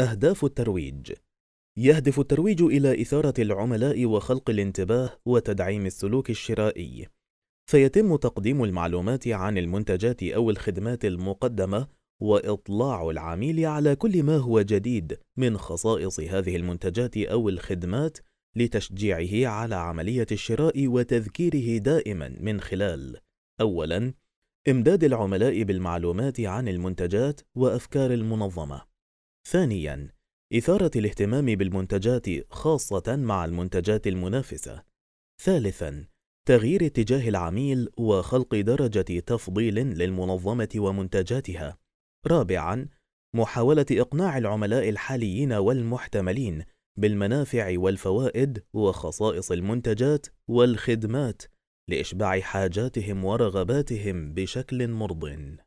أهداف الترويج يهدف الترويج إلى إثارة العملاء وخلق الانتباه وتدعيم السلوك الشرائي، فيتم تقديم المعلومات عن المنتجات أو الخدمات المقدمة وإطلاع العميل على كل ما هو جديد من خصائص هذه المنتجات أو الخدمات لتشجيعه على عملية الشراء وتذكيره دائما من خلال: أولاً: إمداد العملاء بالمعلومات عن المنتجات وأفكار المنظمة. ثانياً إثارة الاهتمام بالمنتجات خاصة مع المنتجات المنافسة. ثالثاً تغيير اتجاه العميل وخلق درجة تفضيل للمنظمة ومنتجاتها. رابعاً محاولة إقناع العملاء الحاليين والمحتملين بالمنافع والفوائد وخصائص المنتجات والخدمات لإشباع حاجاتهم ورغباتهم بشكل مرضٍ.